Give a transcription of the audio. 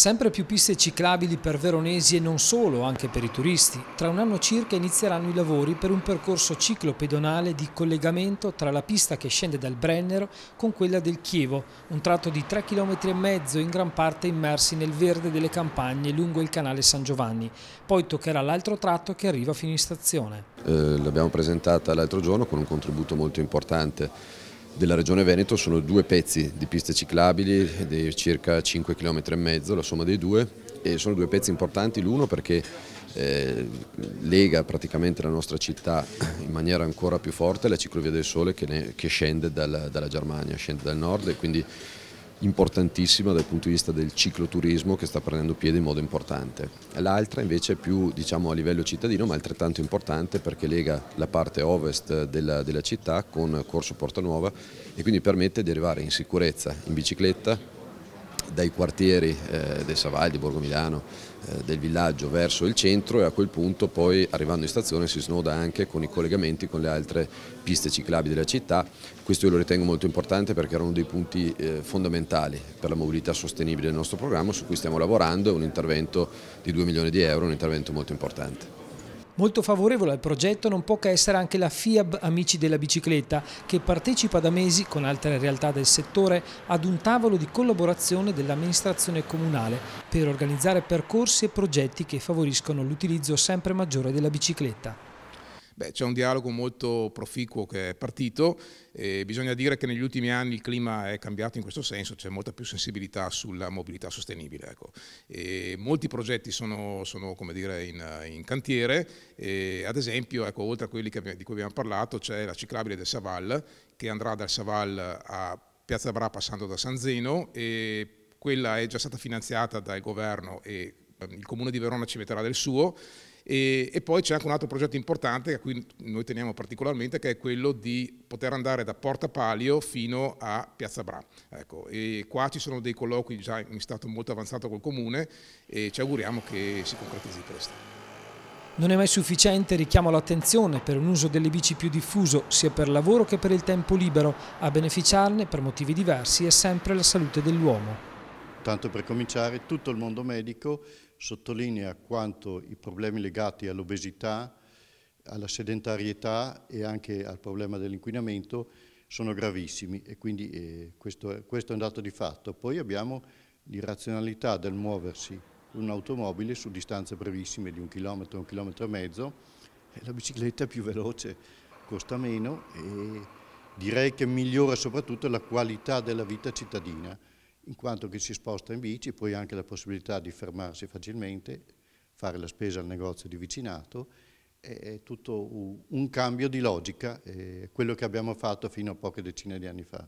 Sempre più piste ciclabili per veronesi e non solo, anche per i turisti. Tra un anno circa inizieranno i lavori per un percorso ciclopedonale di collegamento tra la pista che scende dal Brennero con quella del Chievo, un tratto di 3,5 km in gran parte immersi nel verde delle campagne lungo il canale San Giovanni. Poi toccherà l'altro tratto che arriva fino in stazione. Eh, l'abbiamo presentata l'altro giorno con un contributo molto importante della Regione Veneto sono due pezzi di piste ciclabili di circa 5 km e mezzo, la somma dei due, e sono due pezzi importanti, l'uno perché eh, lega praticamente la nostra città in maniera ancora più forte alla ciclovia del Sole che, ne, che scende dal, dalla Germania, scende dal nord e quindi importantissima dal punto di vista del cicloturismo che sta prendendo piede in modo importante. L'altra invece è più diciamo, a livello cittadino ma altrettanto importante perché lega la parte ovest della, della città con Corso Porta Nuova e quindi permette di arrivare in sicurezza in bicicletta dai quartieri eh, dei Savai, di Borgo Milano, eh, del villaggio verso il centro e a quel punto poi arrivando in stazione si snoda anche con i collegamenti con le altre piste ciclabili della città. Questo io lo ritengo molto importante perché era uno dei punti eh, fondamentali per la mobilità sostenibile del nostro programma su cui stiamo lavorando, è un intervento di 2 milioni di euro, un intervento molto importante. Molto favorevole al progetto non può che essere anche la FIAB Amici della Bicicletta, che partecipa da mesi con altre realtà del settore ad un tavolo di collaborazione dell'amministrazione comunale per organizzare percorsi e progetti che favoriscono l'utilizzo sempre maggiore della bicicletta. Beh, c'è un dialogo molto proficuo che è partito e bisogna dire che negli ultimi anni il clima è cambiato in questo senso, c'è molta più sensibilità sulla mobilità sostenibile. Ecco. molti progetti sono, sono dire, in, in, cantiere, e ad esempio ecco, oltre a quelli che, di cui abbiamo parlato c'è la ciclabile del Saval che andrà dal Saval a Piazza Bra passando da San Zeno e quella è già stata finanziata dal governo e ehm, il comune di Verona ci metterà del suo e, e poi c'è anche un altro progetto importante a cui noi teniamo particolarmente, che è quello di poter andare da Porta Palio fino a Piazza Bra. Ecco, e qua ci sono dei colloqui già in stato molto avanzato col comune e ci auguriamo che si concretizzi presto. Non è mai sufficiente, richiamo l'attenzione, per un uso delle bici più diffuso, sia per lavoro che per il tempo libero. A beneficiarne, per motivi diversi, è sempre la salute dell'uomo. Tanto per cominciare, tutto il mondo medico sottolinea quanto i problemi legati all'obesità, alla sedentarietà e anche al problema dell'inquinamento sono gravissimi e quindi eh, questo, è, questo, è, un dato di fatto. Poi abbiamo l'irrazionalità del muoversi un'automobile su distanze brevissime di un chilometro, un chilometro e mezzo e la bicicletta è più veloce, costa meno e direi che migliora soprattutto la qualità della vita cittadina in quanto chi si sposta in bici poi ha anche la possibilità di fermarsi facilmente, fare la spesa al negozio di vicinato, è tutto un cambio di logica, quello che abbiamo fatto fino a poche decine di anni fa.